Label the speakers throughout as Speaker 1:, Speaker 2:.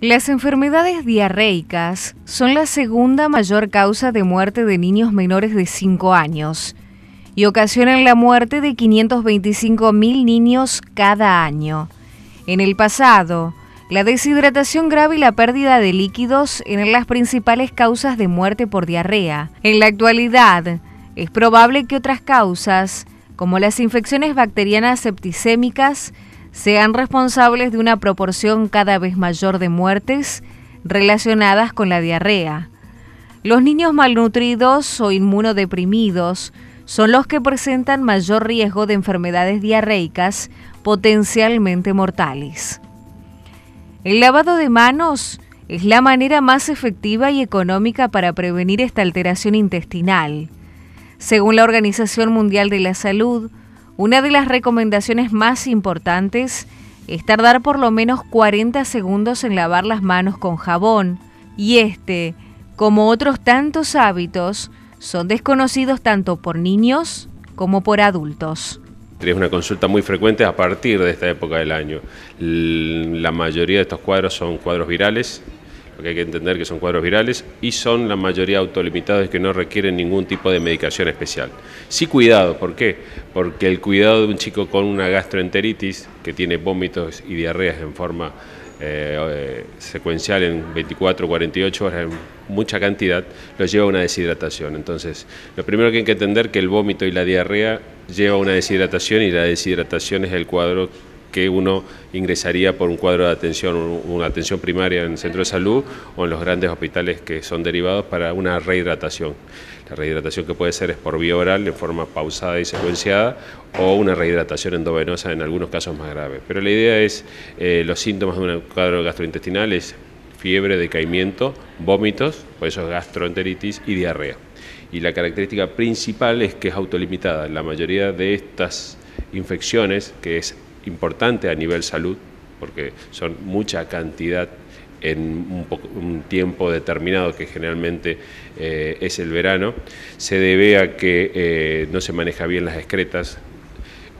Speaker 1: Las enfermedades diarreicas son la segunda mayor causa de muerte de niños menores de 5 años y ocasionan la muerte de 525 mil niños cada año. En el pasado, la deshidratación grave y la pérdida de líquidos eran las principales causas de muerte por diarrea. En la actualidad, es probable que otras causas, como las infecciones bacterianas septicémicas, sean responsables de una proporción cada vez mayor de muertes relacionadas con la diarrea. Los niños malnutridos o inmunodeprimidos son los que presentan mayor riesgo de enfermedades diarreicas potencialmente mortales. El lavado de manos es la manera más efectiva y económica para prevenir esta alteración intestinal. Según la Organización Mundial de la Salud, una de las recomendaciones más importantes es tardar por lo menos 40 segundos en lavar las manos con jabón y este, como otros tantos hábitos, son desconocidos tanto por niños como por adultos.
Speaker 2: Es una consulta muy frecuente a partir de esta época del año. La mayoría de estos cuadros son cuadros virales, porque hay que entender que son cuadros virales, y son la mayoría autolimitados que no requieren ningún tipo de medicación especial. Sí cuidado, ¿por qué? Porque el cuidado de un chico con una gastroenteritis, que tiene vómitos y diarreas en forma eh, eh, secuencial en 24, 48 horas en mucha cantidad, lo lleva a una deshidratación. Entonces, lo primero que hay que entender que el vómito y la diarrea lleva a una deshidratación y la deshidratación es el cuadro que uno ingresaría por un cuadro de atención, una atención primaria en el centro de salud o en los grandes hospitales que son derivados para una rehidratación. La rehidratación que puede ser es por vía oral, en forma pausada y secuenciada, o una rehidratación endovenosa en algunos casos más graves. Pero la idea es, eh, los síntomas de un cuadro gastrointestinal es fiebre, decaimiento, vómitos, por eso es gastroenteritis y diarrea. Y la característica principal es que es autolimitada. La mayoría de estas infecciones, que es importante a nivel salud, porque son mucha cantidad en un, tiempo determinado, que generalmente eh, es el verano, se debe a que eh, no se maneja bien las excretas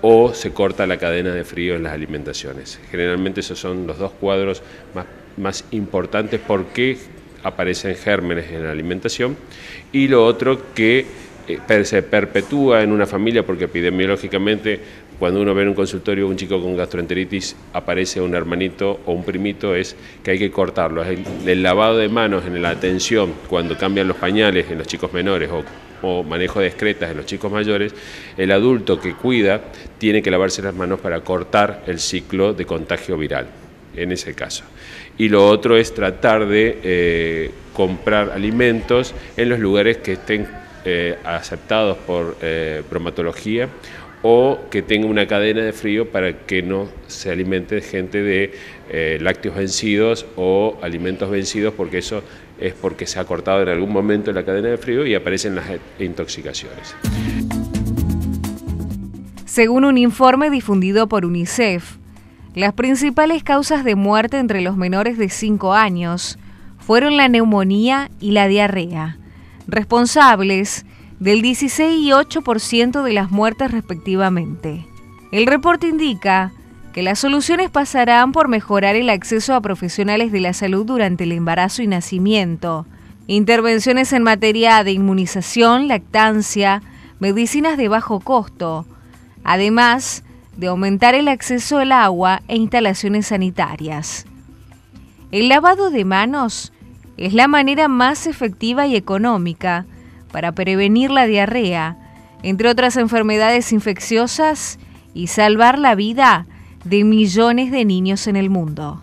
Speaker 2: o se corta la cadena de frío en las alimentaciones. Generalmente esos son los dos cuadros más, más importantes porque aparecen gérmenes en la alimentación y lo otro que eh, se perpetúa en una familia porque epidemiológicamente cuando uno ve en un consultorio un chico con gastroenteritis, aparece un hermanito o un primito, es que hay que cortarlo. El, lavado de manos en la atención, cuando cambian los pañales en los chicos menores o, o manejo de excretas en los chicos mayores, el adulto que cuida tiene que lavarse las manos para cortar el ciclo de contagio viral, en ese caso. Y lo otro es tratar de eh, comprar alimentos en los lugares que estén eh, aceptados por eh, bromatología o que tenga una cadena de frío para que no se alimente gente de eh, lácteos vencidos o alimentos vencidos, porque eso es porque se ha cortado en algún momento la cadena de frío y aparecen las intoxicaciones.
Speaker 1: Según un informe difundido por UNICEF, las principales causas de muerte entre los menores de 5 años fueron la neumonía y la diarrea, responsables del 16 y 8% de las muertes respectivamente. El reporte indica que las soluciones pasarán por mejorar el acceso a profesionales de la salud durante el embarazo y nacimiento, intervenciones en materia de inmunización, lactancia, medicinas de bajo costo, además de aumentar el acceso al agua e instalaciones sanitarias. El lavado de manos es la manera más efectiva y económica para prevenir la diarrea, entre otras enfermedades infecciosas, y salvar la vida de millones de niños en el mundo.